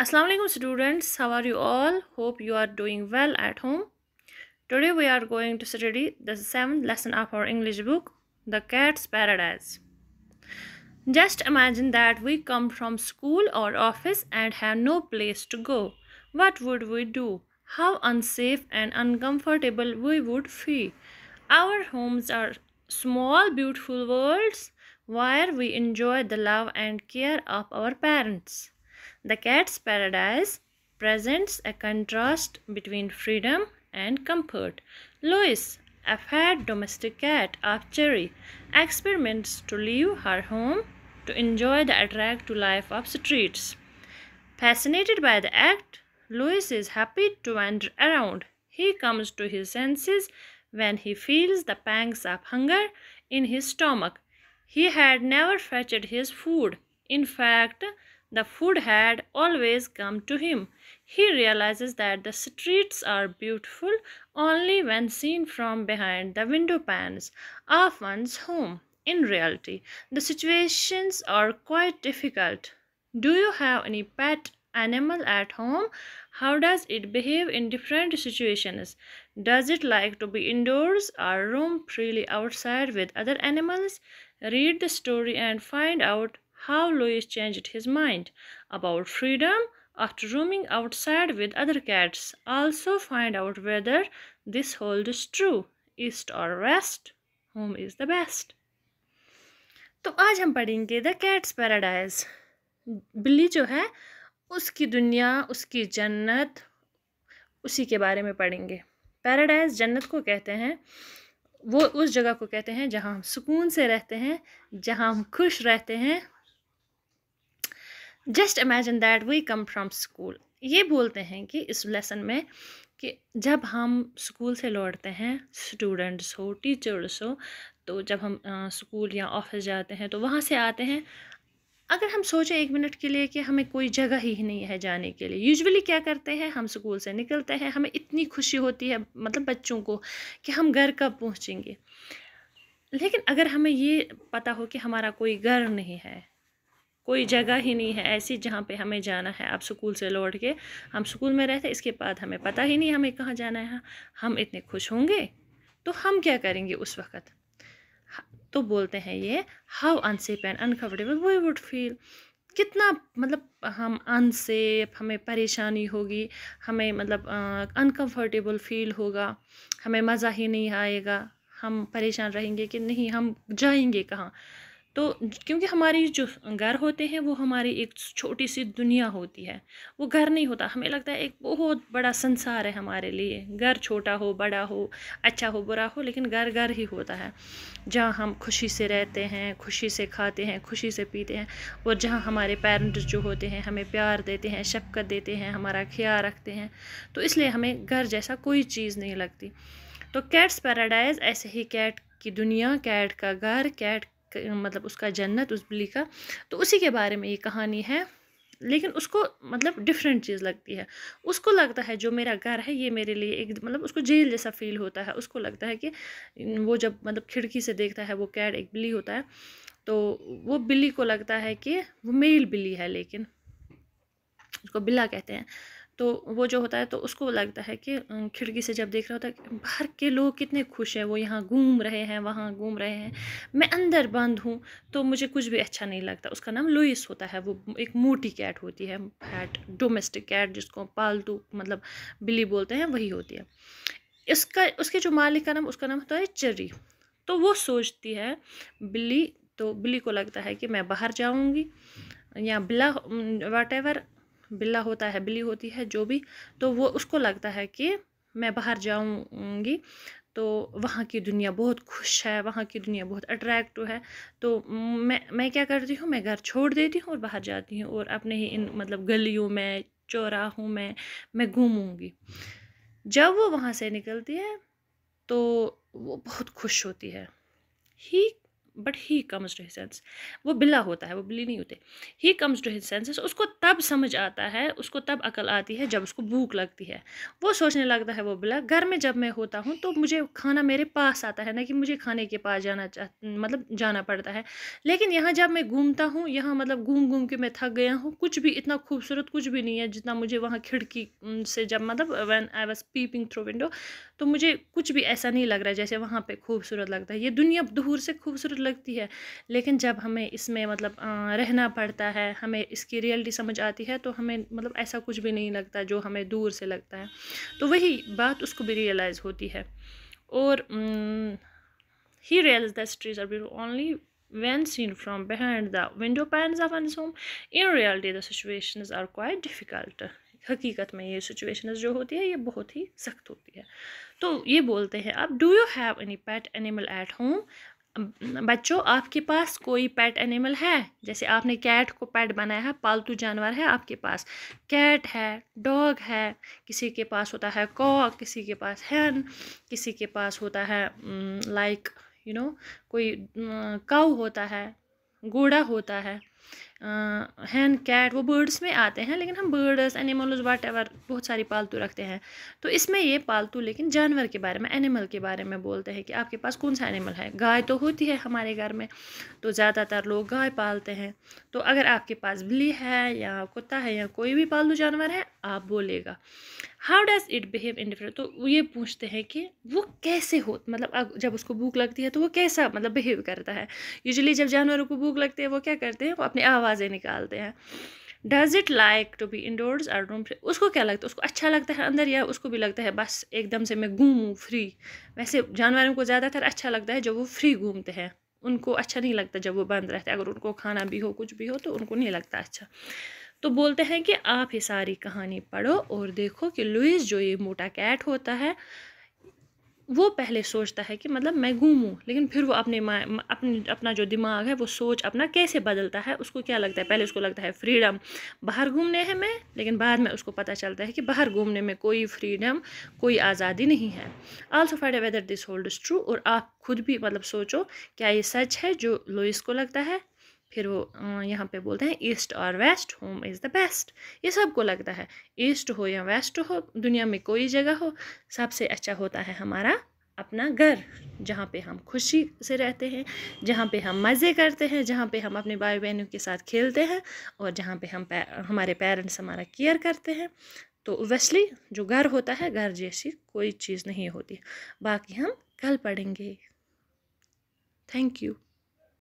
Assalamu alaikum students how are you all hope you are doing well at home today we are going to study the seventh lesson of our English book the cat's paradise just imagine that we come from school or office and have no place to go what would we do how unsafe and uncomfortable we would feel our homes are small beautiful worlds where we enjoy the love and care of our parents the Cat's Paradise presents a contrast between freedom and comfort. Lois, a fat domestic cat of Cherry, experiments to leave her home to enjoy the attractive life of streets. Fascinated by the act, Louis is happy to wander around. He comes to his senses when he feels the pangs of hunger in his stomach. He had never fetched his food. In fact, the food had always come to him. He realizes that the streets are beautiful only when seen from behind the window panes of one's home. In reality, the situations are quite difficult. Do you have any pet animal at home? How does it behave in different situations? Does it like to be indoors or roam freely outside with other animals? Read the story and find out how Louis changed his mind about freedom after roaming outside with other cats. Also find out whether this holds true. East or west, home is the best? तो आज हम पढ़ेंगे the cats paradise बिल्ली जो है उसकी दुनिया उसकी जन्नत उसी के बारे में पढ़ेंगे पैराडाइज जन्नत को कहते हैं वो उस जगह को कहते हैं जहाँ हम सुकून से रहते हैं जहाँ हम खुश रहते हैं just imagine that we come from school ये बोलते हैं कि इस लेसन में कि जब हम स्कूल से लौटते हैं स्टूडेंट्स हो टीचर्स हो तो जब हम स्कूल या ऑफिस जाते हैं तो वहाँ से आते हैं अगर हम सोचें एक मिनट के लिए कि हमें कोई जगह ही नहीं है जाने के लिए यूजुअली क्या करते हैं हम स्कूल से निकलते हैं हमें इतनी खुशी होती है मतलब बच्चों को कि हम घर कब पहुँचेंगे लेकिन अगर हमें ये पता हो कि हमारा कोई घर नहीं है कोई जगह ही नहीं है ऐसी जहाँ पे हमें जाना है आप स्कूल से लौट के हम स्कूल में रहते इसके बाद हमें पता ही नहीं हमें कहाँ जाना है हम इतने खुश होंगे तो हम क्या करेंगे उस वक़्त तो बोलते हैं ये how unsafe and uncomfortable we would feel कितना मतलब हम अनसेफ हमें परेशानी होगी हमें मतलब अनकम्फर्टेबल फील होगा हमें मज़ा ही नहीं आएगा हम परेशान रहेंगे कि नहीं हम जाएंगे कहाँ तो क्योंकि हमारे जो घर होते हैं वो हमारी एक छोटी सी दुनिया होती है वो घर नहीं होता हमें लगता है एक बहुत बड़ा संसार है हमारे लिए घर छोटा हो बड़ा हो अच्छा हो बुरा हो लेकिन घर घर ही होता है जहाँ हम खुशी से रहते हैं खुशी से खाते हैं खुशी से पीते हैं और जहाँ हमारे पेरेंट्स जो होते हैं हमें प्यार देते हैं शफकत देते हैं हमारा ख्याल रखते हैं तो इसलिए हमें घर जैसा कोई चीज़ नहीं लगती तो कैट्स पैराडाइज ऐसे ही कैट की दुनिया कैट का घर कैट मतलब उसका जन्नत उस बिल्ली का तो उसी के बारे में ये कहानी है लेकिन उसको मतलब डिफरेंट चीज़ लगती है उसको लगता है जो मेरा घर है ये मेरे लिए एक मतलब उसको जेल जैसा फील होता है उसको लगता है कि वो जब मतलब खिड़की से देखता है वो कैट एक बिल्ली होता है तो वो बिल्ली को लगता है कि वो मेल बिल्ली है लेकिन उसको बिल्ला कहते हैं तो वो जो होता है तो उसको लगता है कि खिड़की से जब देख रहा होता है बाहर के लोग कितने खुश हैं वो यहाँ घूम रहे हैं वहाँ घूम रहे हैं मैं अंदर बंद हूँ तो मुझे कुछ भी अच्छा नहीं लगता उसका नाम लुइस होता है वो एक मोटी कैट होती है फैट डोमेस्टिक कैट जिसको पालतू मतलब बिल्ली बोलते हैं वही होती है इसका उसके जो मालिक का नाम उसका नाम होता है चरी तो वो सोचती है बिल्ली तो बिल्ली को लगता है कि मैं बाहर जाऊँगी या बिला वाट एवर बिल्ला होता है बिल्ली होती है जो भी तो वो उसको लगता है कि मैं बाहर जाऊँगी तो वहाँ की दुनिया बहुत खुश है वहाँ की दुनिया बहुत अट्रैक्टिव है तो मैं मैं क्या करती हूँ मैं घर छोड़ देती हूँ और बाहर जाती हूँ और अपने ही इन मतलब गलियों में चौराहों में मैं घूमूँगी जब वो वहाँ से निकलती है तो वो बहुत खुश होती है ही but he comes to his senses वो बिल्ला होता है वो बिल्ली नहीं होते ही कम्स टू हिज उसको तब समझ आता है उसको तब अकल आती है जब उसको भूख लगती है वो सोचने लगता है वो बिल्ला घर में जब मैं होता हूँ तो मुझे खाना मेरे पास आता है ना कि मुझे खाने के पास जाना चाह मतलब जाना पड़ता है लेकिन यहाँ जब मैं घूमता हूँ यहाँ मतलब घूम घूम के मैं थक गया हूँ कुछ भी इतना खूबसूरत कुछ भी नहीं है जितना मुझे वहाँ खिड़की से जब मतलब when I was peeping through window तो मुझे कुछ भी ऐसा नहीं लग रहा है जैसे वहाँ पर खूबसूरत लगता है ये दुनिया दूर से खूबसूरत लगती है लेकिन जब हमें इसमें मतलब रहना पड़ता है हमें इसकी रियलिटी समझ आती है तो हमें मतलब ऐसा कुछ भी नहीं लगता जो हमें दूर से लगता है तो वही बात उसको भी रियलाइज़ होती है और he realise that trees are beautiful only when seen from behind the window panes of one's home. In reality, the are quite difficult हकीकत में ये सिचुएशन जो होती है ये बहुत ही सख्त होती है तो ये बोलते हैं अब do you have any pet animal at home बच्चों आपके पास कोई पेट एनिमल है जैसे आपने कैट को पेट बनाया है पालतू जानवर है आपके पास कैट है डॉग है किसी के पास होता है कॉक किसी के पास हैन किसी के पास होता है लाइक यू नो कोई काऊ होता है घोड़ा होता है हैन कैट वो बर्ड्स में आते हैं लेकिन हम बर्ड्स एनिमल्स वाट एवर बहुत सारी पालतू रखते हैं तो इसमें ये पालतू लेकिन जानवर के बारे में एनिमल के बारे में बोलते हैं कि आपके पास कौन सा एनिमल है गाय तो होती है हमारे घर में तो ज़्यादातर लोग गाय पालते हैं तो अगर आपके पास बिल्ली है या कुत्ता है या कोई भी पालतू जानवर है आप बोलेगा how does it behave in different तो ये पूछते हैं कि वो कैसे हो मतलब जब उसको भूख लगती है तो वो कैसा मतलब बिहेव करता है यूजली जब जानवरों को भूख लगती है वो क्या करते हैं वो अपने आवाज़ आवाज़ें निकालते हैं does it like to be indoors और रूम उसको क्या लगता है उसको अच्छा लगता है अंदर या उसको भी लगता है बस एकदम से मैं घूमूँ फ्री वैसे जानवरों को ज़्यादातर अच्छा लगता है जब वो फ्री घूमते हैं उनको अच्छा नहीं लगता जब वो बंद रहते हैं अगर उनको खाना भी हो कुछ भी हो तो उनको नहीं लगता अच्छा तो बोलते हैं कि आप ये सारी कहानी पढ़ो और देखो कि लुइस जो ये मोटा कैट होता है वो पहले सोचता है कि मतलब मैं घूमूँ लेकिन फिर वो अपने अपने अपना जो दिमाग है वो सोच अपना कैसे बदलता है उसको क्या लगता है पहले उसको लगता है फ्रीडम बाहर घूमने हैं मैं लेकिन बाद में उसको पता चलता है कि बाहर घूमने में कोई फ्रीडम कोई आज़ादी नहीं है also find whether this hold true और आप खुद भी मतलब सोचो क्या ये सच है जो लुइस को लगता है फिर वो यहाँ पे बोलते हैं east or west home is the best ये सबको लगता है ईस्ट हो या वेस्ट हो दुनिया में कोई जगह हो सबसे अच्छा होता है हमारा अपना घर जहाँ पे हम खुशी से रहते हैं जहाँ पे हम मज़े करते हैं जहाँ पे हम अपने भाई बहनों के साथ खेलते हैं और जहाँ पे हम पे, हमारे पेरेंट्स हमारा केयर करते हैं तो वैसली जो घर होता है घर जैसी कोई चीज़ नहीं होती बाकी हम कल पढ़ेंगे थैंक यू